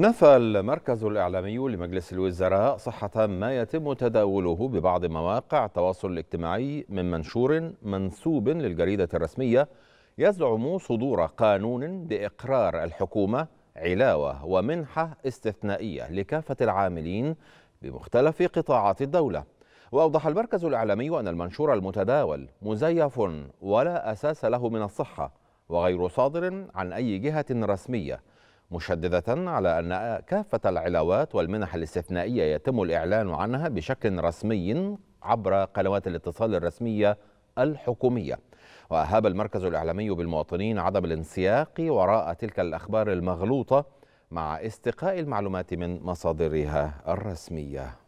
نفى المركز الإعلامي لمجلس الوزراء صحة ما يتم تداوله ببعض مواقع التواصل الاجتماعي من منشور منسوب للجريدة الرسمية يزعم صدور قانون بإقرار الحكومة علاوة ومنحة استثنائية لكافة العاملين بمختلف قطاعات الدولة وأوضح المركز الإعلامي أن المنشور المتداول مزيف ولا أساس له من الصحة وغير صادر عن أي جهة رسمية مشددة على أن كافة العلاوات والمنح الاستثنائية يتم الإعلان عنها بشكل رسمي عبر قنوات الاتصال الرسمية الحكومية وأهاب المركز الإعلامي بالمواطنين عدم الانسياق وراء تلك الأخبار المغلوطة مع استقاء المعلومات من مصادرها الرسميه